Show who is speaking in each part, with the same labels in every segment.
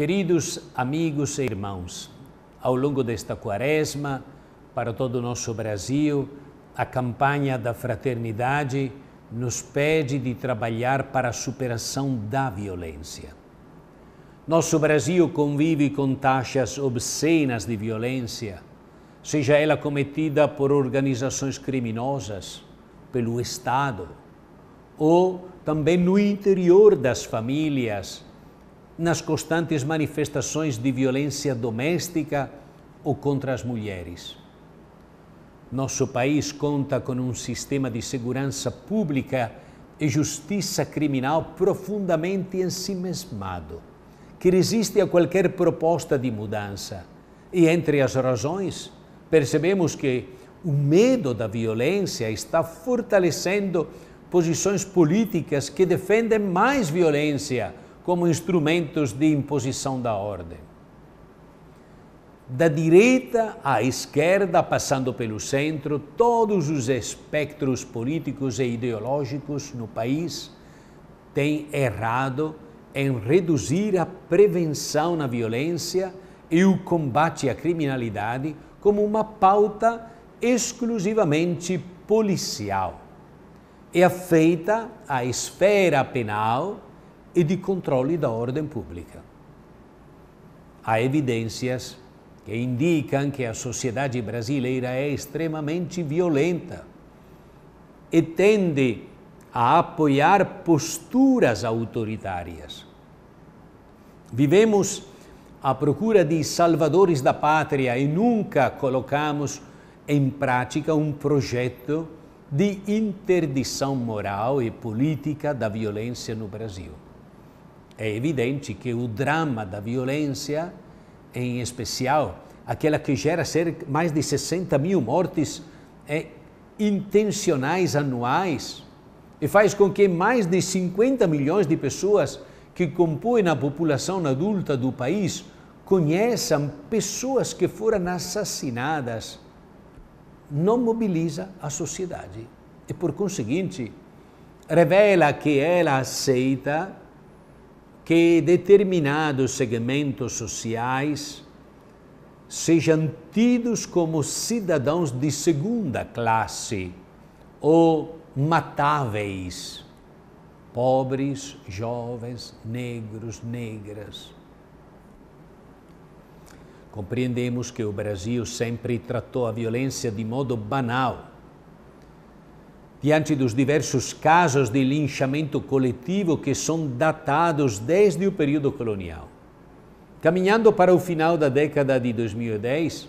Speaker 1: Queridos amigos e irmãos, ao longo desta quaresma, para todo o nosso Brasil, a campanha da fraternidade nos pede de trabalhar para a superação da violência. Nosso Brasil convive com taxas obscenas de violência, seja ela cometida por organizações criminosas, pelo Estado, ou também no interior das famílias, nas constantes manifestações de violência doméstica ou contra as mulheres. Nosso país conta com um sistema de segurança pública e justiça criminal profundamente ensimesmado, que resiste a qualquer proposta de mudança. E entre as razões, percebemos que o medo da violência está fortalecendo posições políticas que defendem mais violência como instrumentos de imposição da ordem. Da direita à esquerda, passando pelo centro, todos os espectros políticos e ideológicos no país têm errado em reduzir a prevenção na violência e o combate à criminalidade como uma pauta exclusivamente policial. É feita a esfera penal e de controle da ordem pública. Há evidências que indicam que a sociedade brasileira é extremamente violenta e tende a apoiar posturas autoritárias. Vivemos à procura de salvadores da pátria e nunca colocamos em prática um projeto de interdição moral e política da violência no Brasil é evidente que o drama da violência, em especial aquela que gera cerca, mais de 60 mil mortes é, intencionais anuais, e faz com que mais de 50 milhões de pessoas que compõem a população adulta do país conheçam pessoas que foram assassinadas, não mobiliza a sociedade. E, por conseguinte, revela que ela aceita que determinados segmentos sociais sejam tidos como cidadãos de segunda classe ou matáveis, pobres, jovens, negros, negras. Compreendemos que o Brasil sempre tratou a violência de modo banal, diante dos diversos casos de linchamento coletivo que são datados desde o período colonial. Caminhando para o final da década de 2010,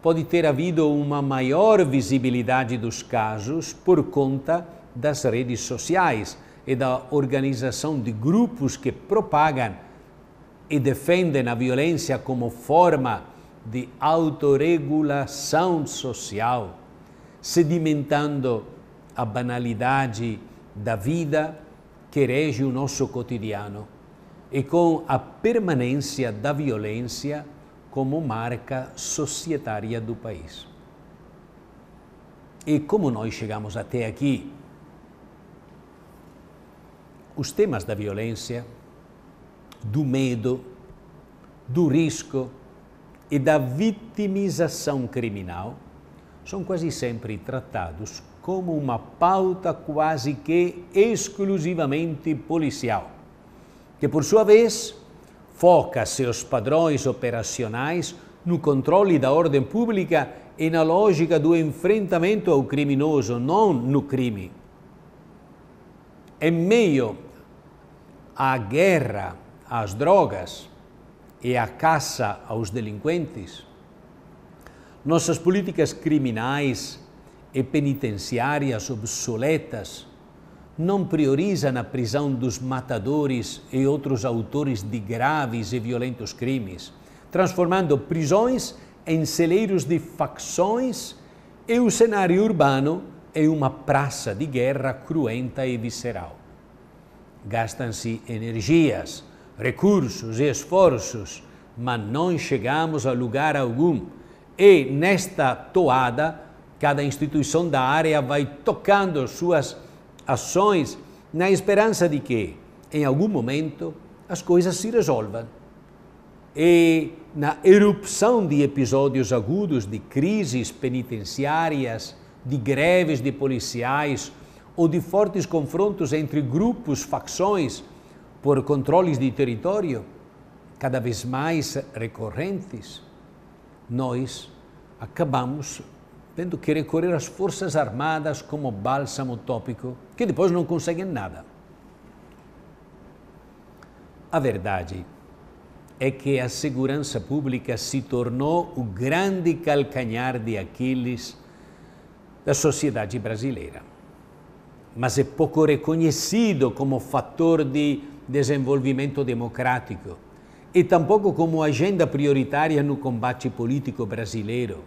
Speaker 1: pode ter havido uma maior visibilidade dos casos por conta das redes sociais e da organização de grupos que propagam e defendem a violência como forma de autorregulação social, sedimentando a banalidade da vida que rege o nosso cotidiano e com a permanência da violência como marca societária do país. E como nós chegamos até aqui? Os temas da violência, do medo, do risco e da vitimização criminal são quase sempre tratados como uma pauta quase que exclusivamente policial, que por sua vez foca seus padrões operacionais no controle da ordem pública e na lógica do enfrentamento ao criminoso, não no crime. Em meio à guerra às drogas e à caça aos delinquentes, nossas políticas criminais e penitenciárias obsoletas não priorizam a prisão dos matadores e outros autores de graves e violentos crimes, transformando prisões em celeiros de facções e o cenário urbano em uma praça de guerra cruenta e visceral. Gastam-se energias, recursos e esforços, mas não chegamos a lugar algum. E nesta toada, Cada instituição da área vai tocando suas ações na esperança de que, em algum momento, as coisas se resolvam. E na erupção de episódios agudos de crises penitenciárias, de greves de policiais ou de fortes confrontos entre grupos, facções, por controles de território cada vez mais recorrentes, nós acabamos tendo que recorrer às forças armadas como bálsamo tópico, que depois não conseguem nada. A verdade é que a segurança pública se tornou o grande calcanhar de Aquiles da sociedade brasileira, mas é pouco reconhecido como fator de desenvolvimento democrático e tampouco como agenda prioritária no combate político brasileiro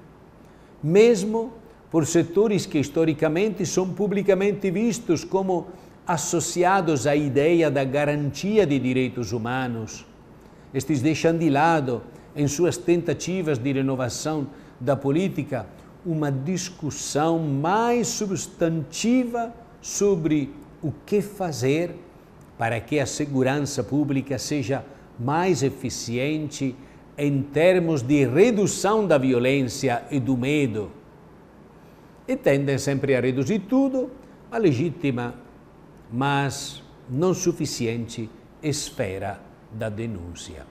Speaker 1: mesmo por setores que historicamente são publicamente vistos como associados à ideia da garantia de direitos humanos. Estes deixam de lado, em suas tentativas de renovação da política, uma discussão mais substantiva sobre o que fazer para que a segurança pública seja mais eficiente em termos de redução da violência e do medo. E tendem sempre a reduzir tudo à legítima, mas não suficiente esfera da denúncia.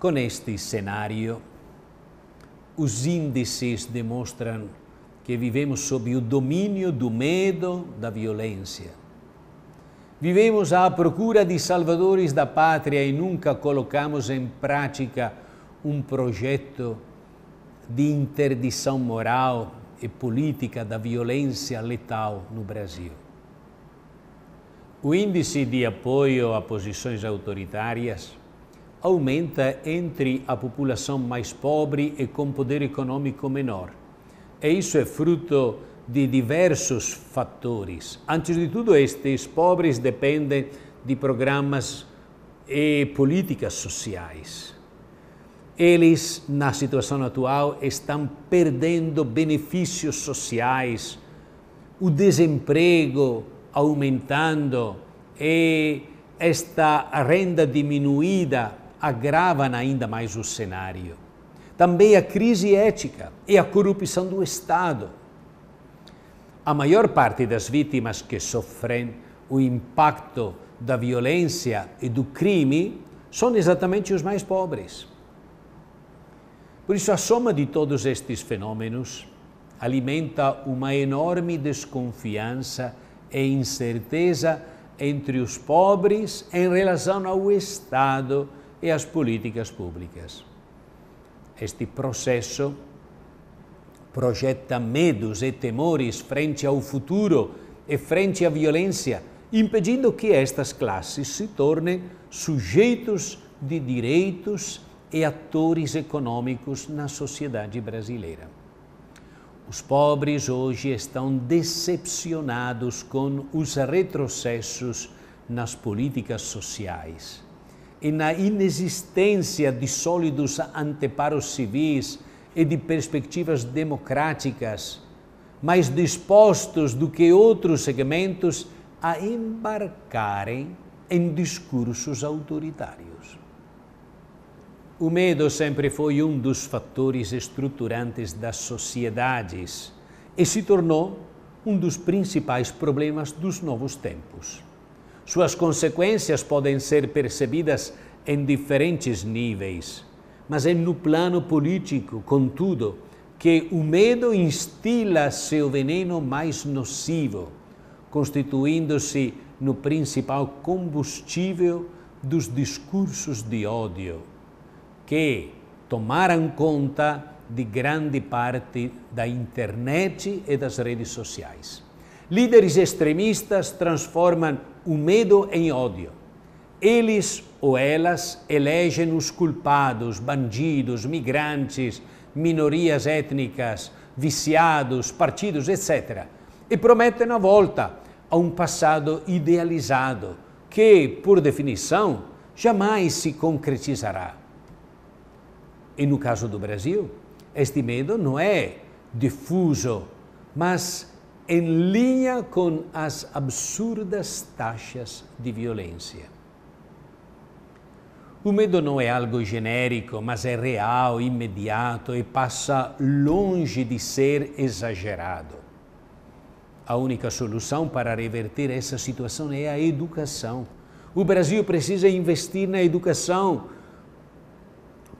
Speaker 1: Com este cenário, os índices demonstram que vivemos sob o domínio do medo da violência Vivemos à procura de salvadores da pátria e nunca colocamos em prática um projeto de interdição moral e política da violência letal no Brasil. O índice de apoio a posições autoritárias aumenta entre a população mais pobre e com poder econômico menor. E isso é fruto de diversos fatores. Antes de tudo, estes pobres dependem de programas e eh, políticas sociais. Eles, na situação atual, estão perdendo benefícios sociais, o desemprego aumentando e esta renda diminuída agrava ainda mais o cenário. Também a crise ética e a corrupção do Estado a maior parte das vítimas que sofrem o impacto da violência e do crime são exatamente os mais pobres. Por isso, a soma de todos estes fenômenos alimenta uma enorme desconfiança e incerteza entre os pobres em relação ao Estado e às políticas públicas. Este processo projeta medos e temores frente ao futuro e frente à violência, impedindo que estas classes se tornem sujeitos de direitos e atores econômicos na sociedade brasileira. Os pobres hoje estão decepcionados com os retrocessos nas políticas sociais e na inexistência de sólidos anteparos civis e de perspectivas democráticas, mais dispostos do que outros segmentos a embarcarem em discursos autoritários. O medo sempre foi um dos fatores estruturantes das sociedades e se tornou um dos principais problemas dos novos tempos. Suas consequências podem ser percebidas em diferentes níveis mas é no plano político, contudo, que o medo instila seu veneno mais nocivo, constituindo-se no principal combustível dos discursos de ódio, que tomaram conta de grande parte da internet e das redes sociais. Líderes extremistas transformam o medo em ódio eles ou elas elegem os culpados, bandidos, migrantes, minorias étnicas, viciados, partidos, etc. E prometem a volta a um passado idealizado que, por definição, jamais se concretizará. E no caso do Brasil, este medo não é difuso, mas em linha com as absurdas taxas de violência. O medo não é algo genérico, mas é real, imediato e passa longe de ser exagerado. A única solução para reverter essa situação é a educação. O Brasil precisa investir na educação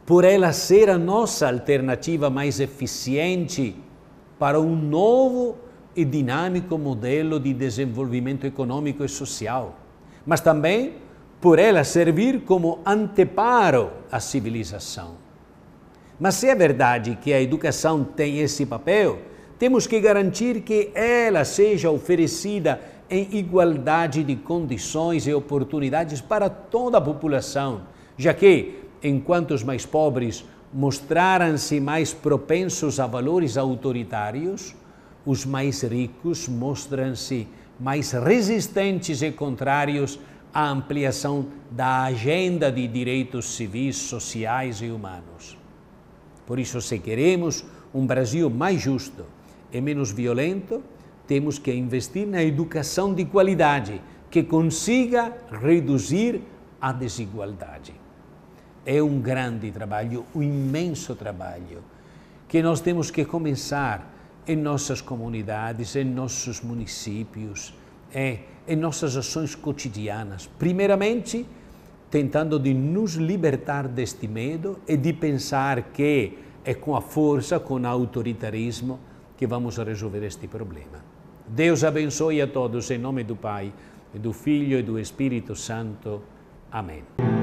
Speaker 1: por ela ser a nossa alternativa mais eficiente para um novo e dinâmico modelo de desenvolvimento econômico e social. Mas também por ela servir como anteparo à civilização. Mas se é verdade que a educação tem esse papel, temos que garantir que ela seja oferecida em igualdade de condições e oportunidades para toda a população, já que, enquanto os mais pobres mostraram-se mais propensos a valores autoritários, os mais ricos mostram-se mais resistentes e contrários a ampliação da agenda de direitos civis, sociais e humanos. Por isso, se queremos um Brasil mais justo e menos violento, temos que investir na educação de qualidade que consiga reduzir a desigualdade. É um grande trabalho, um imenso trabalho, que nós temos que começar em nossas comunidades, em nossos municípios, é em nossas ações cotidianas. Primeiramente, tentando de nos libertar deste medo e de pensar que é com a força, com o autoritarismo, que vamos resolver este problema. Deus abençoe a todos, em nome do Pai, e do Filho e do Espírito Santo. Amém.